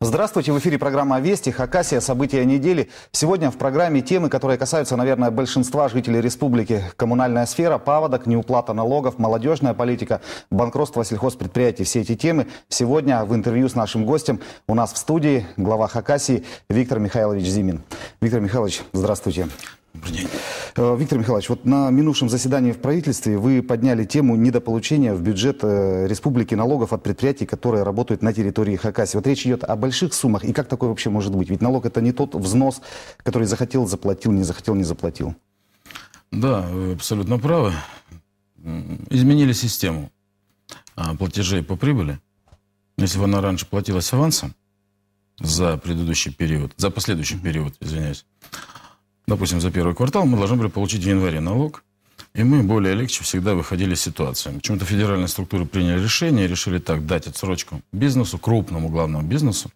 Здравствуйте, в эфире программа «Вести», «Хакасия», «События недели». Сегодня в программе темы, которые касаются, наверное, большинства жителей республики. Коммунальная сфера, паводок, неуплата налогов, молодежная политика, банкротство сельхозпредприятий. Все эти темы сегодня в интервью с нашим гостем у нас в студии глава Хакасии Виктор Михайлович Зимин. Виктор Михайлович, здравствуйте. Добрый э, день. Виктор Михайлович, вот на минувшем заседании в правительстве вы подняли тему недополучения в бюджет э, республики налогов от предприятий, которые работают на территории Хакасии. Вот речь идет о больших суммах. И как такое вообще может быть? Ведь налог это не тот взнос, который захотел, заплатил, не захотел, не заплатил. Да, вы абсолютно правы. Изменили систему а, платежей по прибыли. Если бы она раньше платилась авансом за предыдущий период, за последующий период, извиняюсь, допустим, за первый квартал, мы должны были получить в январе налог, и мы более легче всегда выходили из ситуации. Почему-то федеральные структуры приняли решение, решили так, дать отсрочку бизнесу, крупному главному бизнесу,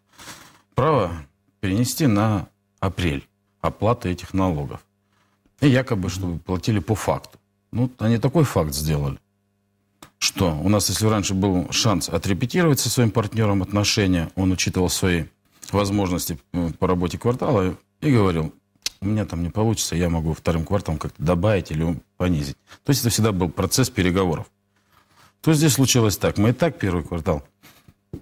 право перенести на апрель оплаты этих налогов. И якобы, чтобы платили по факту. Ну, они такой факт сделали, что у нас, если раньше был шанс отрепетировать со своим партнером отношения, он учитывал свои возможности э, по работе квартала и говорил, у меня там не получится, я могу вторым кварталом как-то добавить или понизить. То есть это всегда был процесс переговоров. То здесь случилось так. Мы и так первый квартал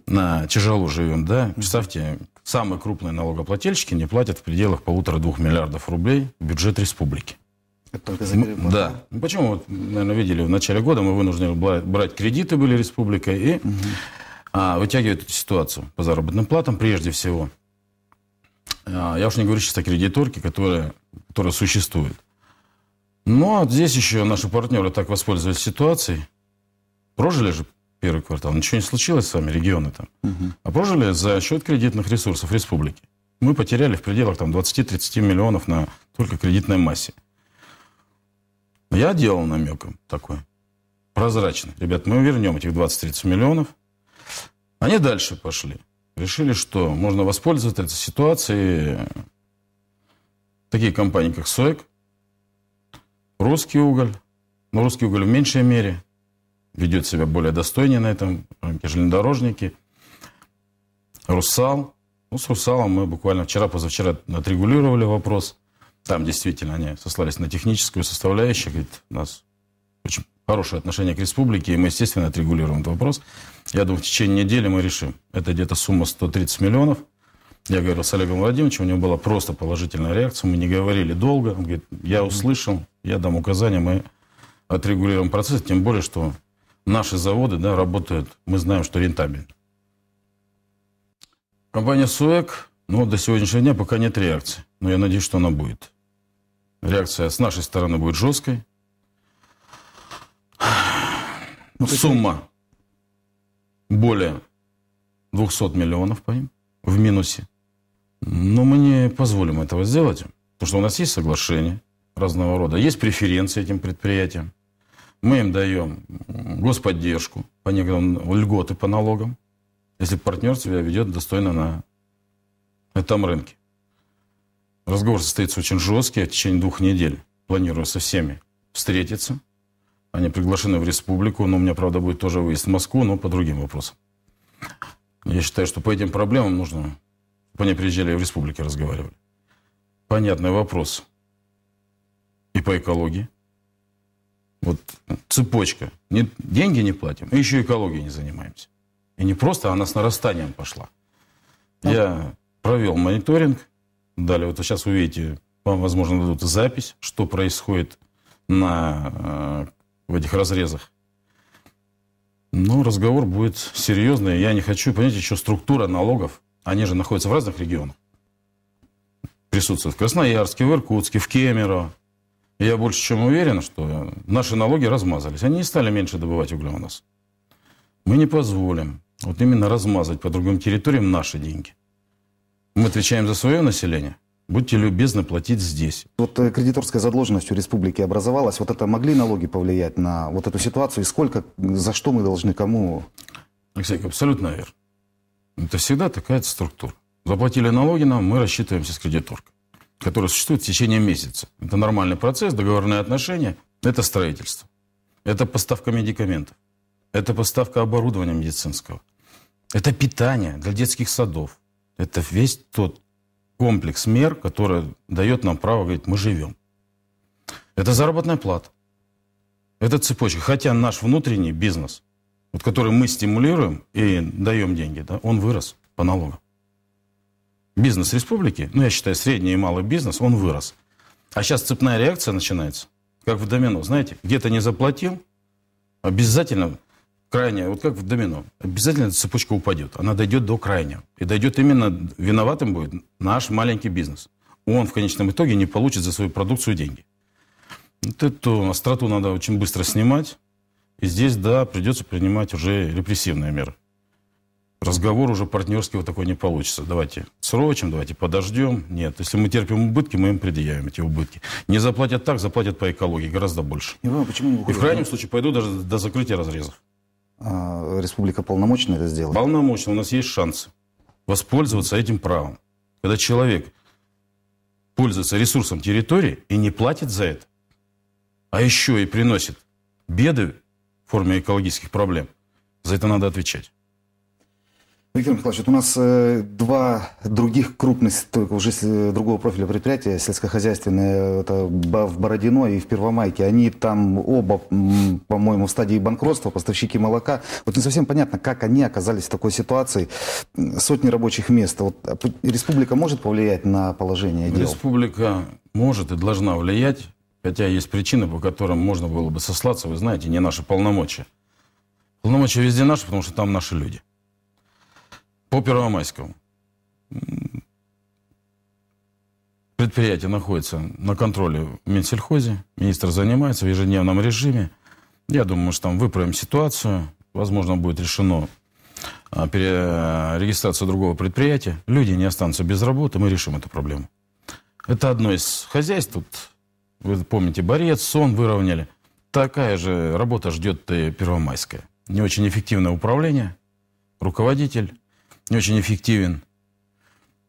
на тяжело живем, да. Представьте, самые крупные налогоплательщики не платят в пределах полутора-двух миллиардов рублей в бюджет республики. Это только за переплату. Да. Ну, почему, вот, наверное, видели, в начале года мы вынуждены брать кредиты, были республика, и угу. а, вытягивают эту ситуацию по заработным платам прежде всего. А, я уж не говорю сейчас о кредиторке, которая, которая существует. Но здесь еще наши партнеры так воспользовались ситуацией. Прожили же первый квартал, ничего не случилось с вами, регионы там. Угу. А прожили за счет кредитных ресурсов республики. Мы потеряли в пределах там, 20-30 миллионов на только кредитной массе. Я делал намеком такой, прозрачно. Ребят, мы вернем этих 20-30 миллионов. Они дальше пошли решили, что можно воспользоваться этой ситуацией. Такие компании, как СОЭК, русский уголь, но русский уголь в меньшей мере ведет себя более достойнее на этом рынке, железнодорожники, Русал. Ну, с Русалом мы буквально вчера, позавчера отрегулировали вопрос. Там действительно они сослались на техническую составляющую. Говорит, у нас очень хорошее отношение к республике, и мы, естественно, отрегулируем этот вопрос. Я думаю, в течение недели мы решим. Это где-то сумма 130 миллионов. Я говорил с Олегом Владимировичем, у него была просто положительная реакция, мы не говорили долго. Он говорит, я услышал, я дам указания, мы отрегулируем процесс, тем более, что наши заводы да, работают, мы знаем, что рентабельно. Компания СУЭК, ну, до сегодняшнего дня пока нет реакции, но я надеюсь, что она будет. Реакция с нашей стороны будет жесткой. сумма более 200 миллионов по ним в минусе. Но мы не позволим этого сделать, потому что у нас есть соглашения разного рода, есть преференции этим предприятиям. Мы им даем господдержку, по некоторым льготы по налогам, если партнер себя ведет достойно на этом рынке. Разговор состоится очень жесткий, а в течение двух недель планирую со всеми встретиться – они приглашены в республику, но у меня, правда, будет тоже выезд в Москву, но по другим вопросам. Я считаю, что по этим проблемам нужно, чтобы они приезжали в республике разговаривали. Понятный вопрос. И по экологии. Вот цепочка. Не, деньги не платим, и еще экологией не занимаемся. И не просто, а она с нарастанием пошла. Я провел мониторинг. Далее, вот сейчас увидите, вам, возможно, дадут запись, что происходит на э, в этих разрезах. Но ну, разговор будет серьезный. Я не хочу, понять еще структура налогов, они же находятся в разных регионах. Присутствуют в Красноярске, в Иркутске, в Кемерово. Я больше чем уверен, что наши налоги размазались. Они не стали меньше добывать угля у нас. Мы не позволим вот именно размазать по другим территориям наши деньги. Мы отвечаем за свое население – будьте любезны платить здесь. Вот э, кредиторская задолженность у республики образовалась. Вот это могли налоги повлиять на вот эту ситуацию? И сколько, за что мы должны кому? Алексей, абсолютно верно. Это всегда такая структура. Заплатили налоги нам, мы рассчитываемся с кредиторкой, которая существует в течение месяца. Это нормальный процесс, договорные отношения. Это строительство. Это поставка медикаментов. Это поставка оборудования медицинского. Это питание для детских садов. Это весь тот комплекс мер, который дает нам право говорить, мы живем. Это заработная плата. Это цепочка. Хотя наш внутренний бизнес, вот который мы стимулируем и даем деньги, да, он вырос по налогам. Бизнес республики, ну, я считаю, средний и малый бизнес, он вырос. А сейчас цепная реакция начинается, как в домино. Знаете, где-то не заплатил, обязательно крайняя, вот как в домино, обязательно эта цепочка упадет. Она дойдет до крайнего. И дойдет именно, виноватым будет наш маленький бизнес. Он в конечном итоге не получит за свою продукцию деньги. Вот эту остроту надо очень быстро снимать. И здесь, да, придется принимать уже репрессивные меры. Разговор уже партнерский вот такой не получится. Давайте срочим, давайте подождем. Нет, если мы терпим убытки, мы им предъявим эти убытки. Не заплатят так, заплатят по экологии гораздо больше. Иван, почему не выходит? И в крайнем случае пойду даже до закрытия разрезов. А, республика полномочна это сделать? Полномочна. У нас есть шанс воспользоваться этим правом. Когда человек пользуется ресурсом территории и не платит за это, а еще и приносит беды в форме экологических проблем, за это надо отвечать. Виктор ну, Михайлович, вот у нас э, два других крупных, уже э, другого профиля предприятия, сельскохозяйственные, это в Бородино и в Первомайке. Они там оба, по-моему, в стадии банкротства, поставщики молока. Вот не совсем понятно, как они оказались в такой ситуации. Сотни рабочих мест. Вот а республика может повлиять на положение дел? Республика может и должна влиять, хотя есть причины, по которым можно было бы сослаться, вы знаете, не наши полномочия. Полномочия везде наши, потому что там наши люди по Первомайскому. Предприятие находится на контроле в Минсельхозе. Министр занимается в ежедневном режиме. Я думаю, что там выправим ситуацию. Возможно, будет решено а, перерегистрация другого предприятия. Люди не останутся без работы. Мы решим эту проблему. Это одно из хозяйств. Тут, вы помните, борец, сон выровняли. Такая же работа ждет и Первомайская. Не очень эффективное управление, руководитель, не очень эффективен.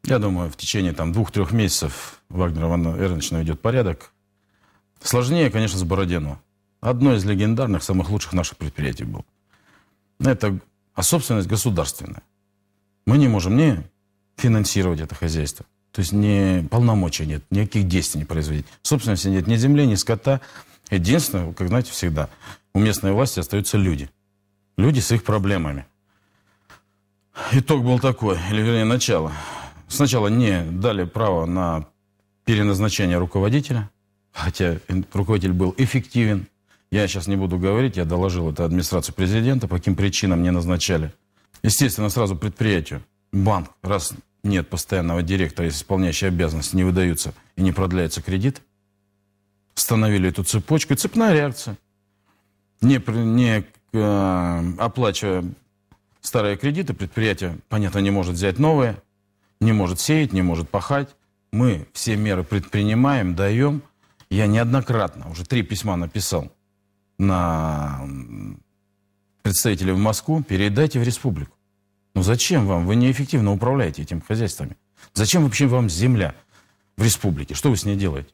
Я думаю, в течение там, двух-трех месяцев Вагнер Иван Эрнович наведет порядок. Сложнее, конечно, с Бородино. Одно из легендарных, самых лучших наших предприятий был. Это, а собственность государственная. Мы не можем не финансировать это хозяйство. То есть ни полномочий нет, никаких действий не производить. Собственности нет ни земли, ни скота. Единственное, как знаете, всегда, у местной власти остаются люди. Люди с их проблемами. Итог был такой, или вернее начало. Сначала не дали право на переназначение руководителя, хотя руководитель был эффективен. Я сейчас не буду говорить, я доложил это администрацию президента, по каким причинам не назначали. Естественно, сразу предприятию. Банк, раз нет постоянного директора, если исполняющие обязанности не выдаются и не продляется кредит, установили эту цепочку, цепная реакция. Не, не э, оплачивая старые кредиты, предприятие, понятно, не может взять новые, не может сеять, не может пахать. Мы все меры предпринимаем, даем. Я неоднократно, уже три письма написал на представителей в Москву, передайте в республику. Ну зачем вам? Вы неэффективно управляете этим хозяйствами. Зачем вообще вам земля в республике? Что вы с ней делаете?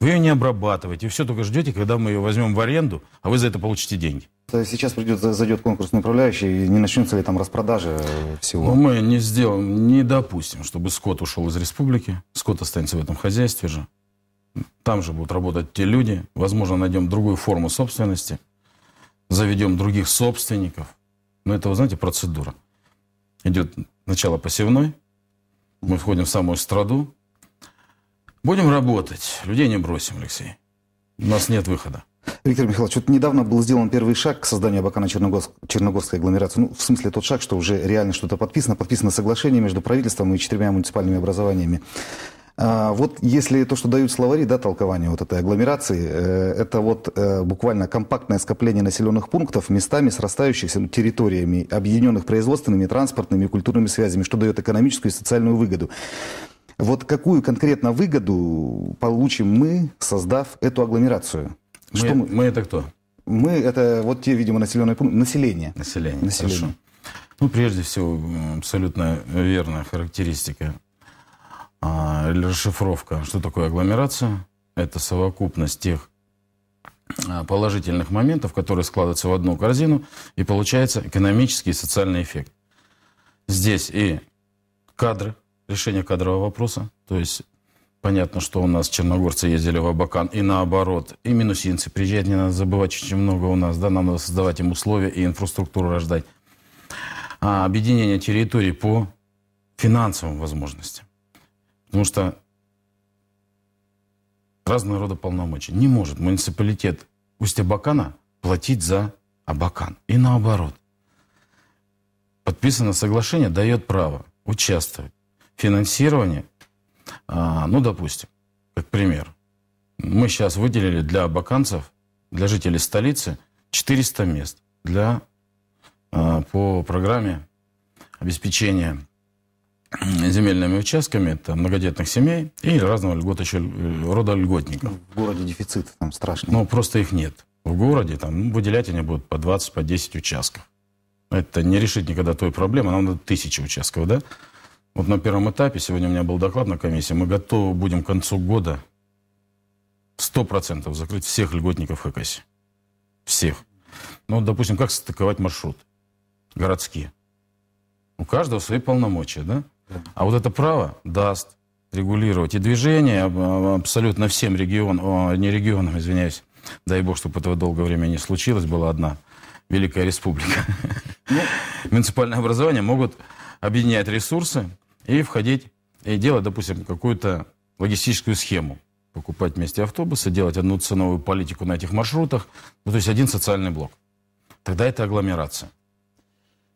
Вы ее не обрабатываете, все только ждете, когда мы ее возьмем в аренду, а вы за это получите деньги. Сейчас придет, зайдет конкурсный управляющий, и не начнется ли там распродажи э, всего? Ну, мы не сделаем, не допустим, чтобы скот ушел из республики. Скот останется в этом хозяйстве же. Там же будут работать те люди. Возможно, найдем другую форму собственности. Заведем других собственников. Но это, вы знаете, процедура. Идет начало посевной. Мы входим в самую страду. Будем работать. Людей не бросим, Алексей. У нас нет выхода. Виктор Михайлович, вот недавно был сделан первый шаг к созданию Абакана Черногорской агломерации. Ну, в смысле тот шаг, что уже реально что-то подписано. Подписано соглашение между правительством и четырьмя муниципальными образованиями. А, вот если то, что дают словари, да, толкование вот этой агломерации, э, это вот э, буквально компактное скопление населенных пунктов местами, срастающихся ну, территориями, объединенных производственными, транспортными и культурными связями, что дает экономическую и социальную выгоду. Вот какую конкретно выгоду получим мы, создав эту агломерацию? Мы, что мы, мы это кто? Мы это вот те, видимо, населенные пункты. Население. Население. Население. Хорошо. Ну, прежде всего, абсолютно верная характеристика а, расшифровка. Что такое агломерация? Это совокупность тех а, положительных моментов, которые складываются в одну корзину, и получается экономический и социальный эффект. Здесь и кадры, решение кадрового вопроса, то есть Понятно, что у нас черногорцы ездили в Абакан и наоборот. И минусинцы. Приезжать не надо забывать, очень много у нас. Да? Нам надо создавать им условия и инфраструктуру рождать. А, объединение территорий по финансовым возможностям. Потому что разного рода полномочий. Не может муниципалитет Усть-Абакана платить за Абакан. И наоборот. Подписано соглашение дает право участвовать в финансировании а, ну, допустим, как пример, мы сейчас выделили для абаканцев, для жителей столицы, 400 мест для, а, по программе обеспечения земельными участками, это многодетных семей и разного льгот, еще, э, рода льготников. В городе дефицит там страшный. Ну, просто их нет. В городе там ну, выделять они будут по 20, по 10 участков. Это не решит никогда той проблемы, нам надо тысячи участков, да? Вот на первом этапе, сегодня у меня был доклад на комиссии, мы готовы будем к концу года 100% закрыть всех льготников ХКС. Всех. Ну, допустим, как стыковать маршрут? Городские. У каждого свои полномочия, да? А вот это право даст регулировать и движение абсолютно всем регионам, не регионам, извиняюсь, дай бог, чтобы этого долгое время не случилось, была одна Великая Республика. Ну, Муниципальное образование могут объединять ресурсы и входить и делать, допустим, какую-то логистическую схему. Покупать вместе автобусы, делать одну ценовую политику на этих маршрутах, ну, то есть один социальный блок. Тогда это агломерация.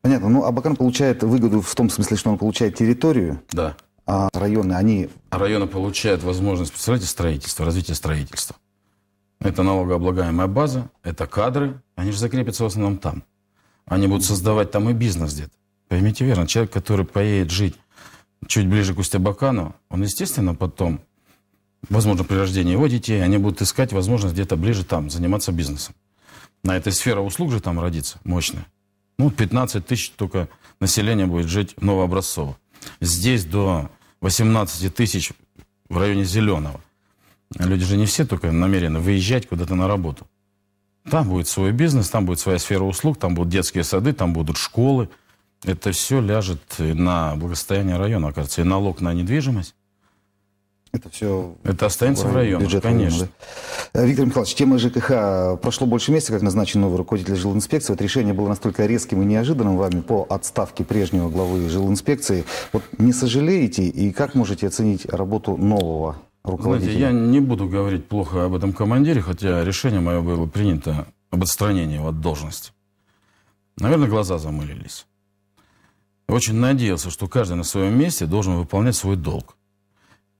Понятно. Ну, Абакан получает выгоду в том смысле, что он получает территорию. Да. А районы, они... А районы получают возможность, представляете, строительство, развитие строительства. Это налогооблагаемая база, это кадры. Они же закрепятся в основном там. Они будут создавать там и бизнес где-то. Поймите верно, человек, который поедет жить чуть ближе к Устябакану, он, естественно, потом, возможно, при рождении его детей, они будут искать возможность где-то ближе там заниматься бизнесом. На этой сфере услуг же там родится мощная. Ну, 15 тысяч только населения будет жить в Новообразцово. Здесь до 18 тысяч в районе Зеленого. Люди же не все только намерены выезжать куда-то на работу. Там будет свой бизнес, там будет своя сфера услуг, там будут детские сады, там будут школы – это все ляжет на благосостояние района, окажется, и налог на недвижимость. Это все... Это останется в районе, бюджет, конечно. Да. Виктор Михайлович, тема ЖКХ. Прошло больше месяца, как назначен новый руководитель жилинспекции. Вот решение было настолько резким и неожиданным вами по отставке прежнего главы жилинспекции. Вот не сожалеете и как можете оценить работу нового руководителя? Знаете, я не буду говорить плохо об этом командире, хотя решение мое было принято об отстранении от должности. Наверное, глаза замылились очень надеялся, что каждый на своем месте должен выполнять свой долг.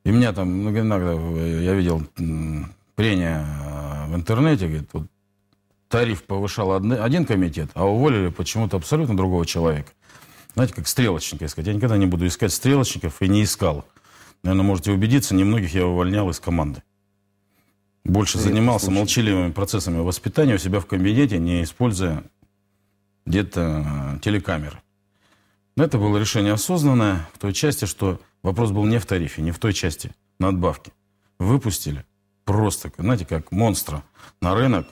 И меня там иногда э, я видел прения э, в интернете, говорит, вот тариф повышал один комитет, а уволили почему-то абсолютно другого человека. Знаете, как стрелочника искать. Я никогда не буду искать стрелочников и не искал. Наверное, можете убедиться, немногих я увольнял из команды. Больше Это занимался случай. молчаливыми процессами воспитания у себя в кабинете, не используя где-то э, телекамеры. Но это было решение осознанное в той части, что вопрос был не в тарифе, не в той части надбавки. Выпустили просто, знаете, как монстра на рынок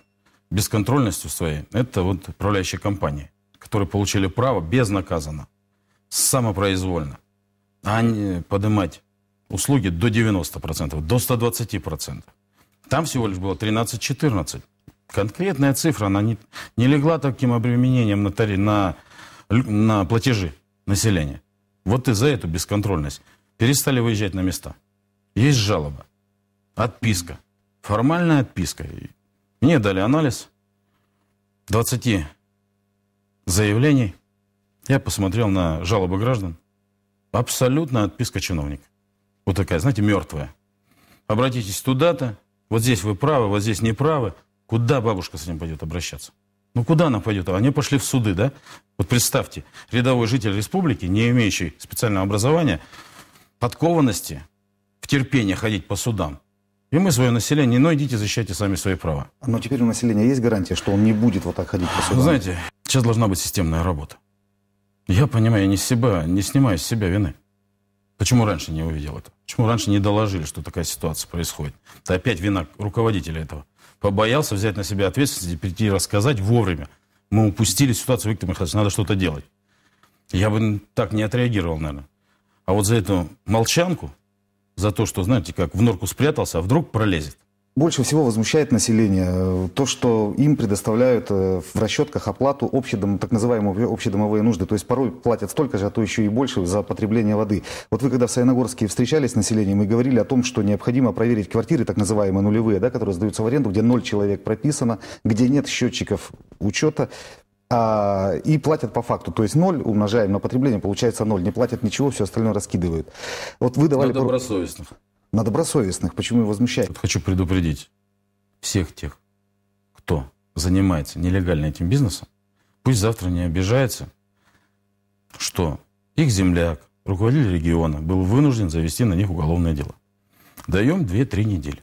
бесконтрольностью своей. Это вот управляющие компании, которые получили право безнаказанно, самопроизвольно, а не поднимать услуги до 90%, до 120%. Там всего лишь было 13-14. Конкретная цифра, она не, не легла таким обременением на, тари, на, на платежи населения. Вот и за эту бесконтрольность перестали выезжать на места. Есть жалоба, отписка, формальная отписка. Мне дали анализ 20 заявлений. Я посмотрел на жалобы граждан. Абсолютно отписка чиновника. Вот такая, знаете, мертвая. Обратитесь туда-то, вот здесь вы правы, вот здесь не правы. Куда бабушка с ним пойдет обращаться? Ну куда она пойдет? Они пошли в суды, да? Вот представьте, рядовой житель республики, не имеющий специального образования, подкованности, в терпение ходить по судам, и мы свое население, но ну, идите защищайте сами свои права. Но теперь у населения есть гарантия, что он не будет вот так ходить по судам? Вы знаете, сейчас должна быть системная работа. Я понимаю, я не, себя, не снимаю с себя вины. Почему раньше не увидел это? Почему раньше не доложили, что такая ситуация происходит? Это опять вина руководителя этого побоялся взять на себя ответственность и прийти и рассказать вовремя. Мы упустили ситуацию, Виктор Михайлович, надо что-то делать. Я бы так не отреагировал, наверное. А вот за эту молчанку, за то, что, знаете, как в норку спрятался, а вдруг пролезет – больше всего возмущает население э, то, что им предоставляют э, в расчетках оплату общедом, так называемые общедомовые нужды. То есть порой платят столько же, а то еще и больше за потребление воды. Вот вы когда в Саяногорске встречались с населением и говорили о том, что необходимо проверить квартиры, так называемые нулевые, да, которые сдаются в аренду, где ноль человек прописано, где нет счетчиков учета а, и платят по факту. То есть ноль умножаем на потребление, получается ноль. Не платят ничего, все остальное раскидывают. Вот вы давали... Но добросовестно на добросовестных. Почему и возмущает? хочу предупредить всех тех, кто занимается нелегально этим бизнесом, пусть завтра не обижается, что их земляк, руководитель региона, был вынужден завести на них уголовное дело. Даем 2-3 недели.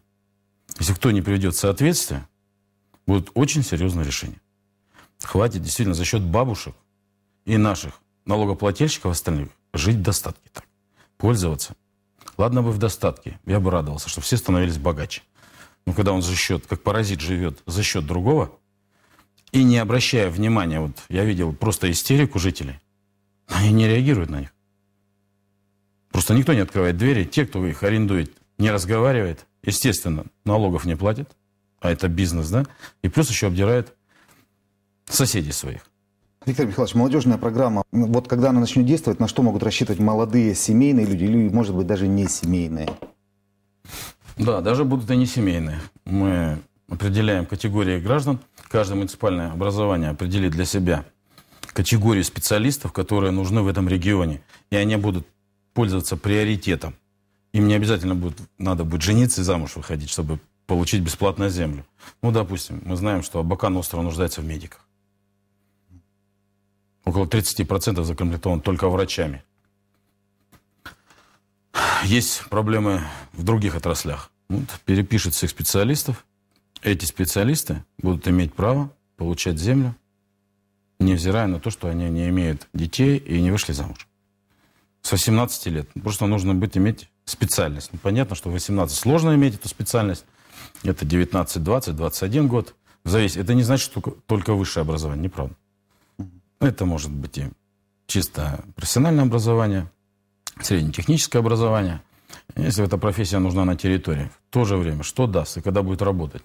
Если кто не приведет соответствие, будет очень серьезное решение. Хватит действительно за счет бабушек и наших налогоплательщиков остальных жить в достатке так, пользоваться Ладно бы в достатке, я бы радовался, что все становились богаче. Но когда он за счет, как паразит живет, за счет другого, и не обращая внимания, вот я видел просто истерику жителей, они не реагируют на них. Просто никто не открывает двери, те, кто их арендует, не разговаривает, естественно, налогов не платит, а это бизнес, да, и плюс еще обдирает соседей своих. Виктор Михайлович, молодежная программа, вот когда она начнет действовать, на что могут рассчитывать молодые семейные люди или, может быть, даже не семейные? Да, даже будут они семейные. Мы определяем категории граждан. Каждое муниципальное образование определит для себя категории специалистов, которые нужны в этом регионе. И они будут пользоваться приоритетом. Им не обязательно будет, надо будет жениться и замуж выходить, чтобы получить бесплатную землю. Ну, допустим, мы знаем, что Абакан остро нуждается в медиках. Около 30% закомплектован только врачами. Есть проблемы в других отраслях. Вот, перепишет всех специалистов. Эти специалисты будут иметь право получать землю, невзирая на то, что они не имеют детей и не вышли замуж. С 18 лет. Просто нужно быть, иметь специальность. Ну, понятно, что в 18 сложно иметь эту специальность. Это 19, 20, 21 год. Зависит. Это не значит, что только высшее образование. Неправда. Это может быть и чисто профессиональное образование, среднетехническое образование. Если эта профессия нужна на территории, в то же время, что даст и когда будет работать?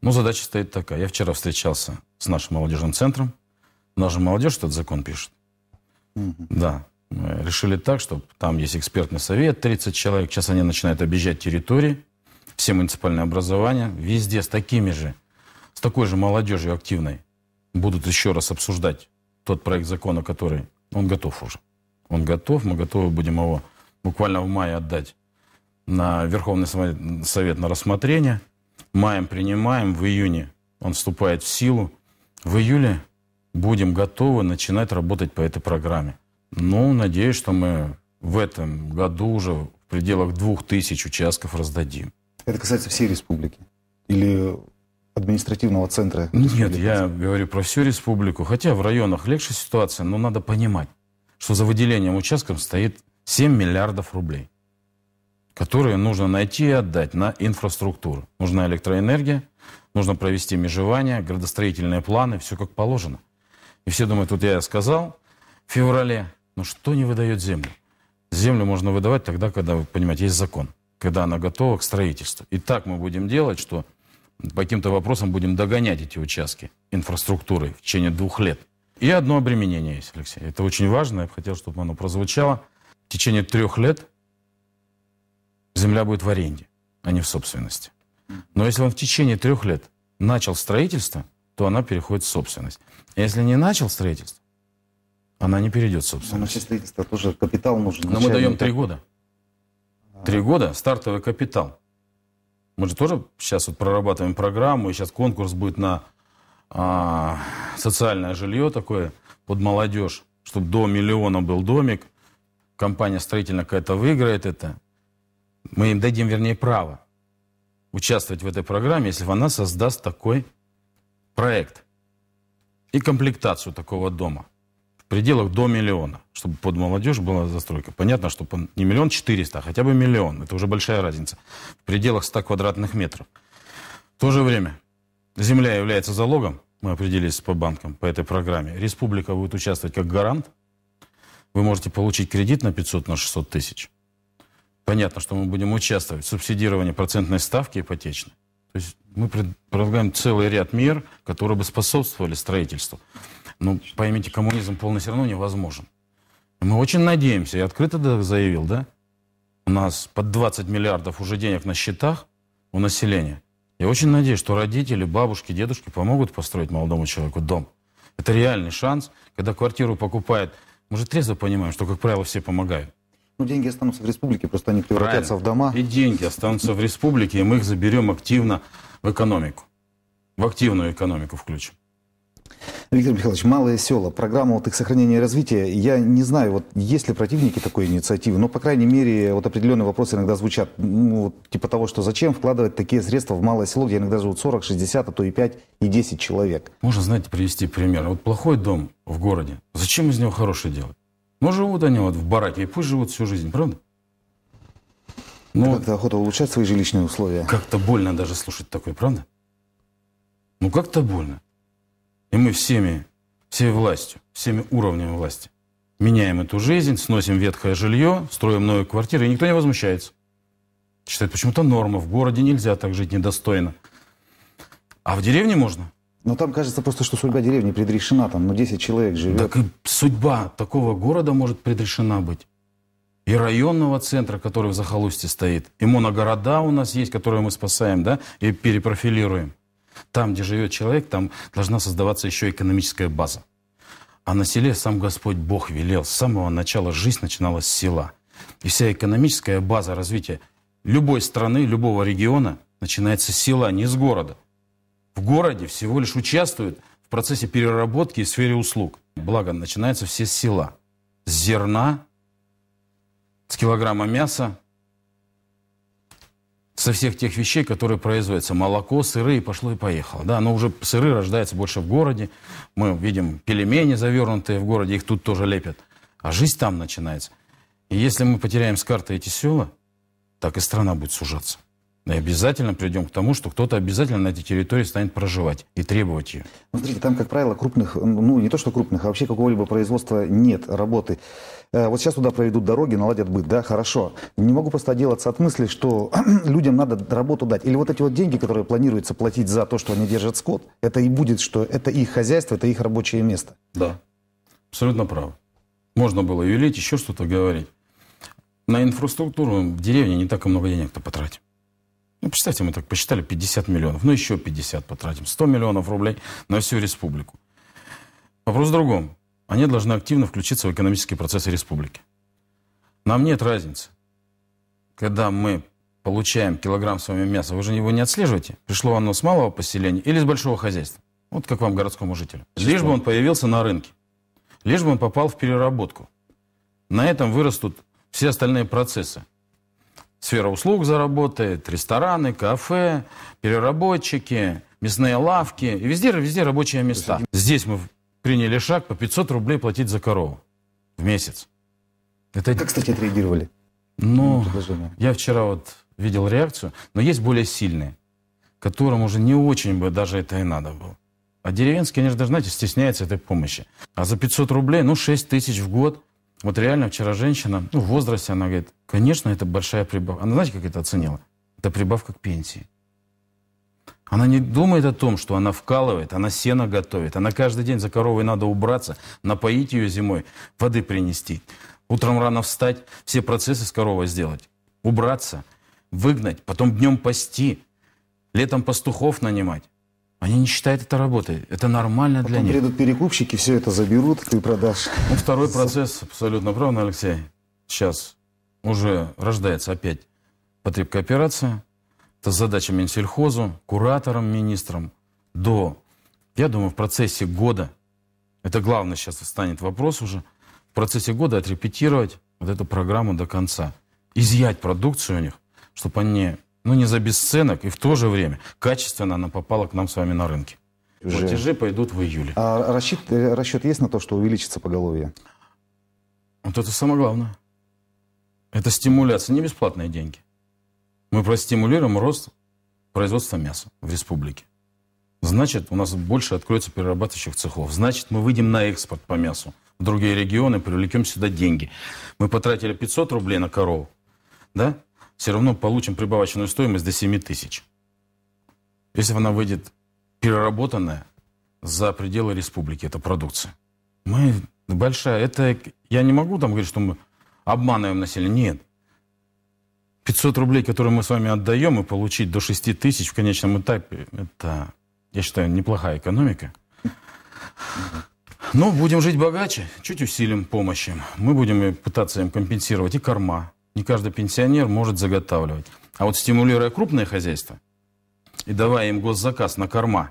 Ну, задача стоит такая. Я вчера встречался с нашим молодежным центром. Наша молодежь этот закон пишет. Угу. Да. Мы решили так, что там есть экспертный совет, 30 человек. Сейчас они начинают объезжать территории, все муниципальные образования, везде с такими же, с такой же молодежью активной будут еще раз обсуждать тот проект закона, который... Он готов уже. Он готов, мы готовы будем его буквально в мае отдать на Верховный Совет на рассмотрение. Маем принимаем, в июне он вступает в силу. В июле будем готовы начинать работать по этой программе. Ну, надеюсь, что мы в этом году уже в пределах двух тысяч участков раздадим. Это касается всей республики? Или административного центра? Нет, я говорю про всю республику. Хотя в районах легче ситуация, но надо понимать, что за выделением участков стоит 7 миллиардов рублей, которые нужно найти и отдать на инфраструктуру. Нужна электроэнергия, нужно провести межевание, градостроительные планы, все как положено. И все думают, вот я сказал в феврале, но что не выдает землю? Землю можно выдавать тогда, когда, вы понимаете, есть закон, когда она готова к строительству. И так мы будем делать, что по каким-то вопросам будем догонять эти участки инфраструктуры в течение двух лет. И одно обременение есть, Алексей. Это очень важно, я бы хотел, чтобы оно прозвучало. В течение трех лет земля будет в аренде, а не в собственности. Но если он в течение трех лет начал строительство, то она переходит в собственность. А если не начал строительство, она не перейдет в ну, собственность. Но вообще строительство тоже капитал нужен. Но мы даем три года. Три а. года стартовый капитал. Мы же тоже сейчас вот прорабатываем программу, и сейчас конкурс будет на а, социальное жилье такое под молодежь, чтобы до миллиона был домик, компания строительная какая-то выиграет это. Мы им дадим, вернее, право участвовать в этой программе, если она создаст такой проект и комплектацию такого дома пределах до миллиона, чтобы под молодежь была застройка. Понятно, что не миллион четыреста, а хотя бы миллион. Это уже большая разница. В пределах 100 квадратных метров. В то же время земля является залогом, мы определились по банкам по этой программе. Республика будет участвовать как гарант. Вы можете получить кредит на 500, на 600 тысяч. Понятно, что мы будем участвовать в субсидировании процентной ставки ипотечной. То есть мы предлагаем целый ряд мер, которые бы способствовали строительству. Ну, поймите, коммунизм полный все равно невозможен. Мы очень надеемся, я открыто заявил, да? У нас под 20 миллиардов уже денег на счетах у населения. Я очень надеюсь, что родители, бабушки, дедушки помогут построить молодому человеку дом. Это реальный шанс, когда квартиру покупает. Мы же трезво понимаем, что, как правило, все помогают. Ну, деньги останутся в республике, просто они превратятся Правильно. в дома. И деньги останутся в республике, и мы их заберем активно в экономику. В активную экономику включим. Виктор Михайлович, малые села, программа вот их сохранения и развития, я не знаю, вот есть ли противники такой инициативы, но, по крайней мере, вот определенные вопросы иногда звучат, ну, вот, типа того, что зачем вкладывать такие средства в малое село, где иногда живут 40, 60, а то и 5, и 10 человек. Можно, знаете, привести пример. Вот плохой дом в городе, зачем из него хороший делать? Ну, живут они вот в бараке, и пусть живут всю жизнь, правда? Но... Ну, как-то охота улучшать свои жилищные условия. Как-то больно даже слушать такое, правда? Ну, как-то больно. И мы всеми, всей властью, всеми уровнями власти меняем эту жизнь, сносим ветхое жилье, строим новые квартиры, и никто не возмущается. Считает, почему-то норма, в городе нельзя так жить недостойно. А в деревне можно. Но там кажется просто, что судьба деревни предрешена, там, ну, 10 человек живет. Так и судьба такого города может предрешена быть. И районного центра, который в захолустье стоит, и моногорода у нас есть, которые мы спасаем, да, и перепрофилируем. Там, где живет человек, там должна создаваться еще экономическая база. А на селе сам Господь Бог велел. С самого начала жизнь начиналась с села. И вся экономическая база развития любой страны, любого региона начинается с села, а не с города. В городе всего лишь участвуют в процессе переработки и сфере услуг. Благо, начинаются все с села. С зерна, с килограмма мяса, со всех тех вещей, которые производятся. Молоко, сыры, и пошло и поехало. Да, но уже сыры рождаются больше в городе. Мы видим пельмени завернутые в городе, их тут тоже лепят. А жизнь там начинается. И если мы потеряем с карты эти села, так и страна будет сужаться. И обязательно придем к тому, что кто-то обязательно на этой территории станет проживать и требовать ее. Ну, смотрите, там, как правило, крупных, ну, не то что крупных, а вообще какого-либо производства нет, работы. Э, вот сейчас туда проведут дороги, наладят быт, да, хорошо. Не могу просто отделаться от мысли, что людям надо работу дать. Или вот эти вот деньги, которые планируется платить за то, что они держат скот, это и будет, что это их хозяйство, это их рабочее место. Да, абсолютно прав. Можно было юлить, еще что-то говорить. На инфраструктуру в деревне не так и много денег-то потратим. Ну, представьте, мы так посчитали 50 миллионов, ну еще 50 потратим, 100 миллионов рублей на всю республику. Вопрос в другом. Они должны активно включиться в экономические процессы республики. Нам нет разницы, когда мы получаем килограмм с вами мяса, вы же его не отслеживаете, пришло оно с малого поселения или с большого хозяйства. Вот как вам, городскому жителю. Лишь бы он появился на рынке, лишь бы он попал в переработку. На этом вырастут все остальные процессы. Сфера услуг заработает, рестораны, кафе, переработчики, мясные лавки. И везде, везде рабочие места. Здесь мы приняли шаг по 500 рублей платить за корову в месяц. Это... Как, кстати, отреагировали? Ну, я вчера вот видел реакцию, но есть более сильные, которым уже не очень бы даже это и надо было. А деревенские, они же, даже, знаете, стесняются этой помощи. А за 500 рублей, ну, 6 тысяч в год вот реально вчера женщина, ну, в возрасте, она говорит, конечно, это большая прибавка. Она знаете, как это оценила? Это прибавка к пенсии. Она не думает о том, что она вкалывает, она сено готовит, она каждый день за коровой надо убраться, напоить ее зимой, воды принести, утром рано встать, все процессы с коровой сделать, убраться, выгнать, потом днем пасти, летом пастухов нанимать. Они не считают это работой. Это нормально Потом для них. придут перекупщики, все это заберут, ты продашь. Ну, второй процесс, абсолютно правильно, Алексей. Сейчас уже рождается опять потребкооперация. Это задача Минсельхозу, кураторам, министрам. До, я думаю, в процессе года, это главное сейчас станет вопрос уже, в процессе года отрепетировать вот эту программу до конца. Изъять продукцию у них, чтобы они но ну, не за бесценок, и в то же время качественно она попала к нам с вами на рынке. Уже. Платежи пойдут в июле. А расчет, э, расчет есть на то, что увеличится поголовье? Вот это самое главное. Это стимуляция, не бесплатные деньги. Мы простимулируем рост производства мяса в республике. Значит, у нас больше откроется перерабатывающих цехов. Значит, мы выйдем на экспорт по мясу в другие регионы, привлекем сюда деньги. Мы потратили 500 рублей на корову, да? все равно получим прибавочную стоимость до 7 тысяч. Если она выйдет переработанная за пределы республики, это продукция. Мы большая, это я не могу там говорить, что мы обманываем население, нет. 500 рублей, которые мы с вами отдаем, и получить до 6 тысяч в конечном этапе, это, я считаю, неплохая экономика. Но ну, будем жить богаче, чуть усилим помощи. Мы будем пытаться им компенсировать и корма, не каждый пенсионер может заготавливать. А вот стимулируя крупные хозяйства и давая им госзаказ на корма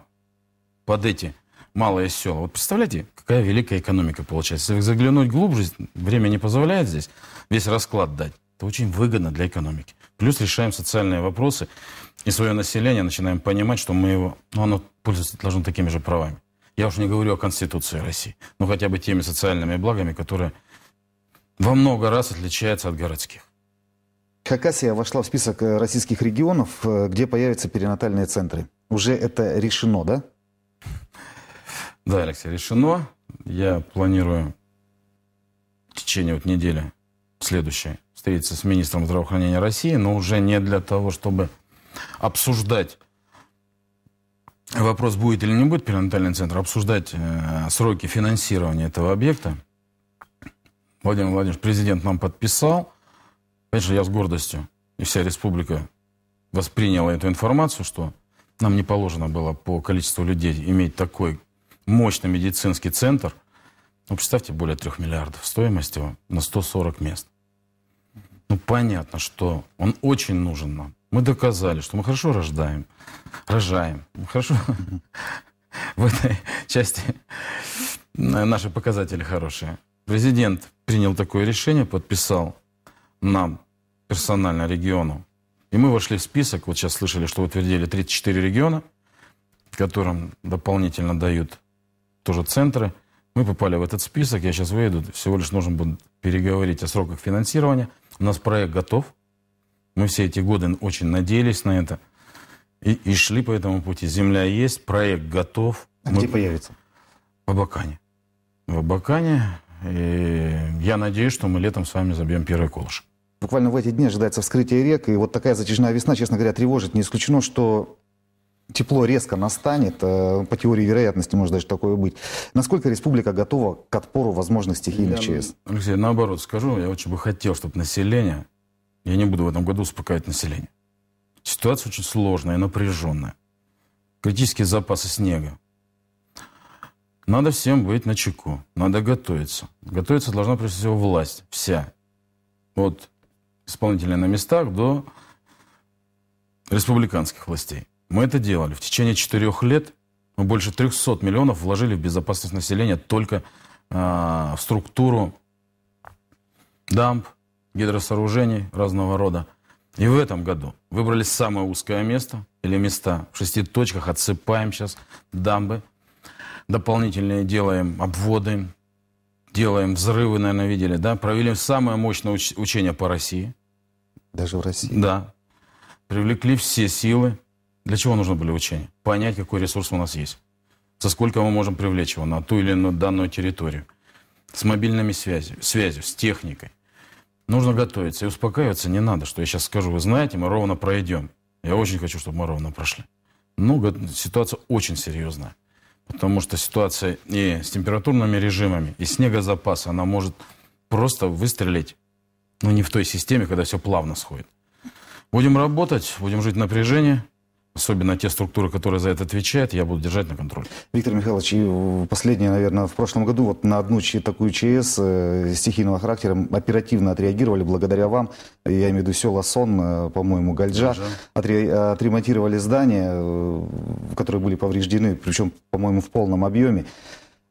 под эти малые села. Вот представляете, какая великая экономика получается. Если заглянуть глубже, время не позволяет здесь весь расклад дать. Это очень выгодно для экономики. Плюс решаем социальные вопросы и свое население начинаем понимать, что мы его, ну, оно пользуется должно такими же правами. Я уж не говорю о Конституции России, но хотя бы теми социальными благами, которые во много раз отличаются от городских. Хакасия вошла в список э, российских регионов, э, где появятся перинатальные центры. Уже это решено, да? Да, Алексей, решено. Я планирую в течение вот недели следующей встретиться с министром здравоохранения России, но уже не для того, чтобы обсуждать вопрос, будет или не будет перинатальный центр, обсуждать э, сроки финансирования этого объекта. Владимир Владимирович, президент нам подписал – Конечно, я с гордостью, и вся республика восприняла эту информацию, что нам не положено было по количеству людей иметь такой мощный медицинский центр. Ну, представьте, более трех миллиардов стоимость на 140 мест. Ну, понятно, что он очень нужен нам. Мы доказали, что мы хорошо рождаем, рожаем. Мы хорошо в этой части наши показатели хорошие. Президент принял такое решение, подписал нам, персонально, региону. И мы вошли в список, вот сейчас слышали, что утвердили 34 региона, которым дополнительно дают тоже центры. Мы попали в этот список, я сейчас выйду всего лишь нужно будет переговорить о сроках финансирования. У нас проект готов. Мы все эти годы очень надеялись на это и, и шли по этому пути. Земля есть, проект готов. А мы... где появится? В Абакане. В Абакане. И я надеюсь, что мы летом с вами забьем первый колышек. Буквально в эти дни ожидается вскрытие рек, и вот такая затяжная весна, честно говоря, тревожит. Не исключено, что тепло резко настанет, э, по теории вероятности может даже такое быть. Насколько республика готова к отпору возможных стихийных я, ЧС? Алексей, наоборот скажу, я очень бы хотел, чтобы население, я не буду в этом году успокаивать население. Ситуация очень сложная, напряженная. Критические запасы снега. Надо всем быть на чеку, надо готовиться. Готовиться должна, прежде всего, власть вся. Вот исполнителей на местах до республиканских властей. Мы это делали. В течение четырех лет мы больше 300 миллионов вложили в безопасность населения только э, в структуру дамб, гидросооружений разного рода. И в этом году выбрали самое узкое место или места в шести точках. Отсыпаем сейчас дамбы. Дополнительные делаем обводы, делаем взрывы, наверное, видели, да? Провели самое мощное уч учение по России. Даже в России? Да. Привлекли все силы. Для чего нужны были учения? Понять, какой ресурс у нас есть. За сколько мы можем привлечь его на ту или иную данную территорию. С мобильными связями, связью, с техникой. Нужно готовиться и успокаиваться не надо, что я сейчас скажу. Вы знаете, мы ровно пройдем. Я очень хочу, чтобы мы ровно прошли. Но ну, ситуация очень серьезная. Потому что ситуация и с температурными режимами, и снегозапас, она может просто выстрелить, но ну, не в той системе, когда все плавно сходит. Будем работать, будем жить в напряжении – особенно те структуры, которые за это отвечают, я буду держать на контроле. Виктор Михайлович, и последнее, наверное, в прошлом году вот на одну такую ЧС э, стихийного характера оперативно отреагировали благодаря вам. Я имею в виду села Сон, э, по-моему, Гальджа. Гальджа. Отре, отремонтировали здания, э, которые были повреждены, причем, по-моему, в полном объеме.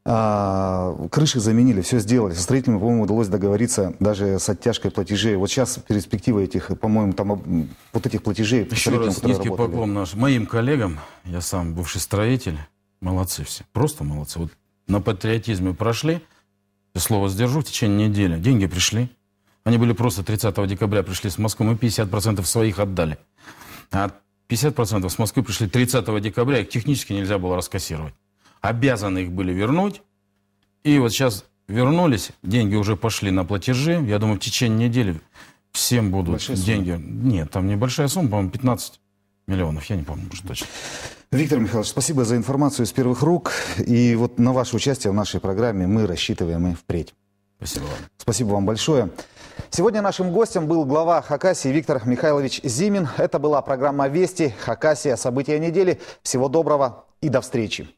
А, крыши заменили, все сделали. Со строителями, по-моему, удалось договориться даже с оттяжкой платежей. Вот сейчас перспектива этих, по-моему, там вот этих платежей. Еще раз низкий работали. поклон наш, моим коллегам, я сам бывший строитель, молодцы все, просто молодцы. Вот на патриотизме прошли, слово сдержу, в течение недели деньги пришли. Они были просто 30 декабря пришли с Москвы, мы 50% своих отдали. А 50% с Москвы пришли 30 декабря, их технически нельзя было раскассировать обязаны их были вернуть. И вот сейчас вернулись, деньги уже пошли на платежи. Я думаю, в течение недели всем будут большая деньги. Сумма. Нет, там небольшая сумма, по-моему, 15 миллионов, я не помню может точно. Виктор Михайлович, спасибо за информацию из первых рук. И вот на ваше участие в нашей программе мы рассчитываем и впредь. Спасибо вам. Спасибо вам большое. Сегодня нашим гостем был глава Хакасии Виктор Михайлович Зимин. Это была программа «Вести. Хакасия. События недели». Всего доброго и до встречи.